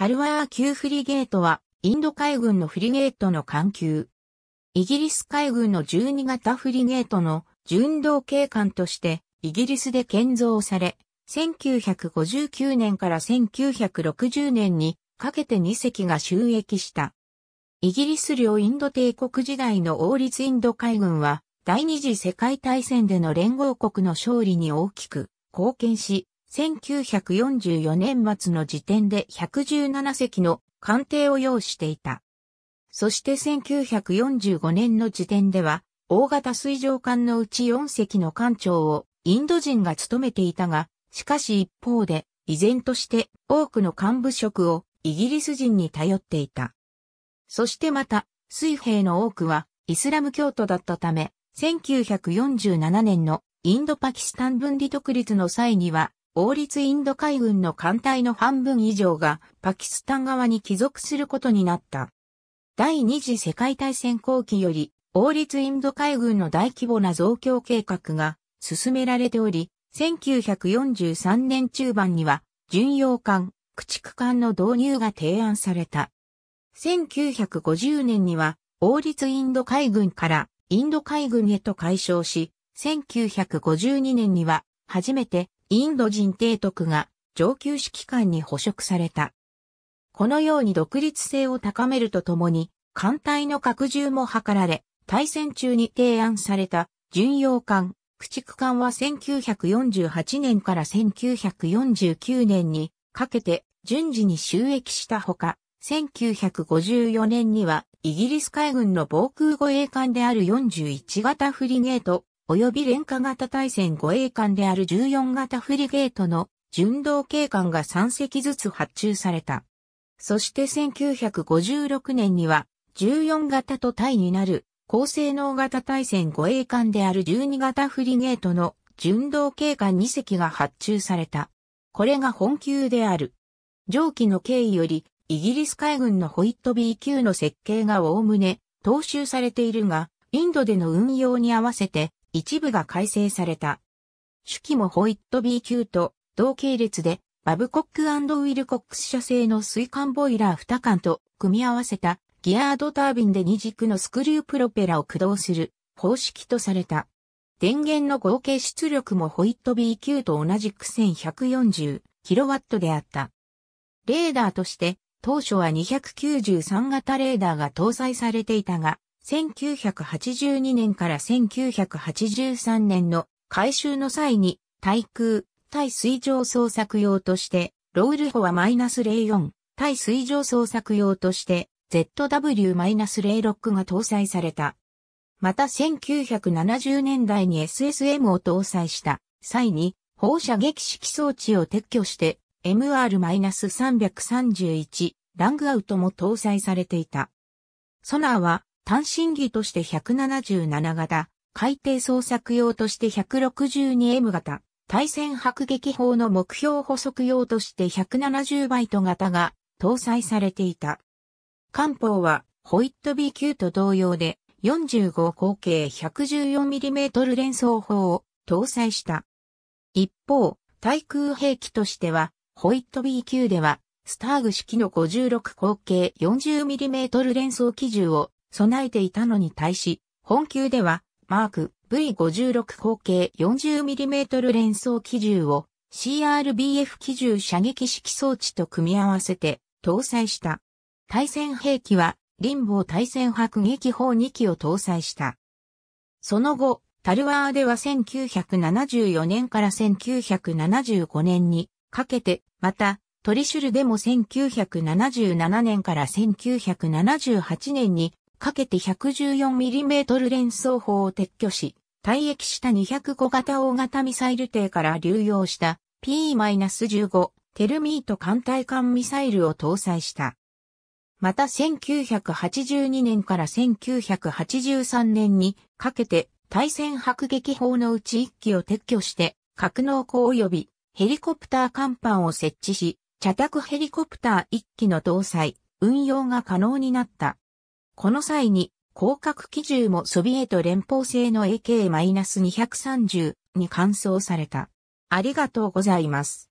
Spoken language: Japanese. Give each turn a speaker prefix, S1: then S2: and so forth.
S1: タルワー級フリゲートは、インド海軍のフリゲートの艦級。イギリス海軍の12型フリゲートの巡道警官として、イギリスで建造され、1959年から1960年にかけて2隻が収益した。イギリス領インド帝国時代の王立インド海軍は、第二次世界大戦での連合国の勝利に大きく貢献し、1944年末の時点で117隻の艦艇を要していた。そして1945年の時点では、大型水上艦のうち4隻の艦長をインド人が務めていたが、しかし一方で、依然として多くの幹部職をイギリス人に頼っていた。そしてまた、水兵の多くはイスラム教徒だったため、1947年のインドパキスタン分離独立の際には王立インド海軍の艦隊の半分以上がパキスタン側に帰属することになった。第二次世界大戦後期より王立インド海軍の大規模な増強計画が進められており、1943年中盤には巡洋艦、駆逐艦の導入が提案された。1950年には王立インド海軍からインド海軍へと解消し、1952年には初めてインド人提督が上級指揮官に捕食された。このように独立性を高めるとともに、艦隊の拡充も図られ、対戦中に提案された巡洋艦、駆逐艦は1948年から1949年にかけて順次に収益したほか、1954年にはイギリス海軍の防空護衛艦である41型フリゲート及び廉価型対戦護衛艦である14型フリゲートの巡道警官が3隻ずつ発注された。そして1956年には14型と対になる高性能型対戦護衛艦である12型フリゲートの巡道警官2隻が発注された。これが本級である。上記の経緯より、イギリス海軍のホイット B 級の設計がおおむね踏襲されているが、インドでの運用に合わせて一部が改正された。手記もホイット B 級と同系列でバブコックウィルコックス社製の水管ボイラー2管と組み合わせたギアードタービンで二軸のスクリュープロペラを駆動する方式とされた。電源の合計出力もホイット B 級と同じく 1140kW であった。レーダーとして当初は293型レーダーが搭載されていたが、1982年から1983年の改修の際に、対空、対水上捜索用として、ロールホは -04、対水上捜索用として、ZW-06 が搭載された。また1970年代に SSM を搭載した際に放射撃式装置を撤去して MR-331 ラングアウトも搭載されていた。ソナーは単身技として177型、海底捜索用として 162M 型、対戦迫撃砲の目標補足用として170バイト型が搭載されていた。艦砲はホイット b 級と同様で45口径 114mm 連装砲を搭載した。一方、対空兵器としては、ホイット b 級では、スターグ式の56口径 40mm 連装機銃を備えていたのに対し、本級では、マーク V56 口径 40mm 連装機銃を CRBF 機銃射撃式装置と組み合わせて搭載した。対戦兵器は、ボ防対戦迫撃砲2機を搭載した。その後、タルワーでは1974年から1975年にかけて、また、トリシュルでも1977年から1978年にかけて 114mm 連装砲を撤去し、退役した205型大型ミサイル艇から流用した P-15 テルミート艦隊艦ミサイルを搭載した。また1982年から1983年にかけて対戦迫撃砲のうち1機を撤去して格納庫及びヘリコプター甲板を設置し、茶宅ヘリコプター1機の搭載、運用が可能になった。この際に、広角機銃もソビエト連邦製の AK-230 に換装された。ありがとうございます。